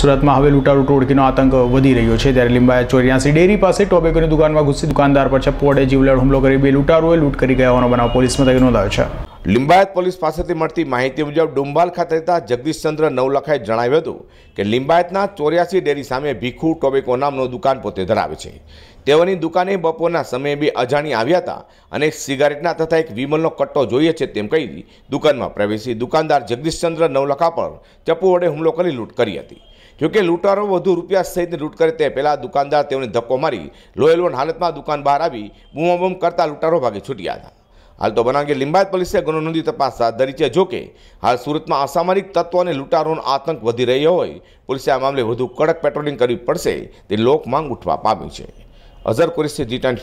સુરતમાં હવે લૂંટારૂ ટોળકીનો આતંક વધી રહ્યો છે ત્યારે લીંબાયત ચોર્યાસી ડેરી પાસે ટોબેકોની દુકાનમાં ઘૂસી દુકાનદાર પર ચપ્પુ વડે જીવલેણ હુમલો કરી બે લૂંટારૂએ લૂંટ કરી ગયા હોવાનો બનાવ પોલીસ મથકે નોંધાયો છે લિંબાયત પોલીસ પાસેથી મળતી માહિતી મુજબ ડુંબાલ ખાતે રહેતા જગદીશચંદ્ર નવલખાએ જણાવ્યું હતું કે લિંબાયતના ચોર્યાસી ડેરી સામે ભીખુ ટોબેકો નામનો દુકાન પોતે ધરાવે છે તેઓની દુકાને બપોરના સમયે બી અજાણી આવ્યા હતા અને એક સિગારેટના તથા એક વિમલનો કટ્ટો જોઈએ છે તેમ કહી દુકાનમાં પ્રવેશી દુકાનદાર જગદીશચંદ્ર નવલખા પર ચપ્પુ વડે હુમલો કરી લૂંટ કરી હતી જોકે લૂંટારો વધુ રૂપિયા સહિત લૂંટ કરે તે પહેલાં દુકાનદાર તેઓને ધક્કો મારી લોહીલોણ હાલતમાં દુકાન બહાર આવી બૂમાબૂમ કરતા લૂંટારો ભાગે છૂટ્યા હતા હાલ તો બનાવ અંગે લિંબાયત પોલીસે ગુનો નોંધી તપાસ હાથ ધરી છે જોકે હાલ સુરતમાં અસામરિક તત્વો અને લૂંટારોનો આતંક વધી રહ્યો હોય પોલીસે આ મામલે વધુ કડક પેટ્રોલિંગ કરવી પડશે તે લોક માંગ ઉઠવા પામ્યું છે અઝર કુરેશી જી ટાઈમ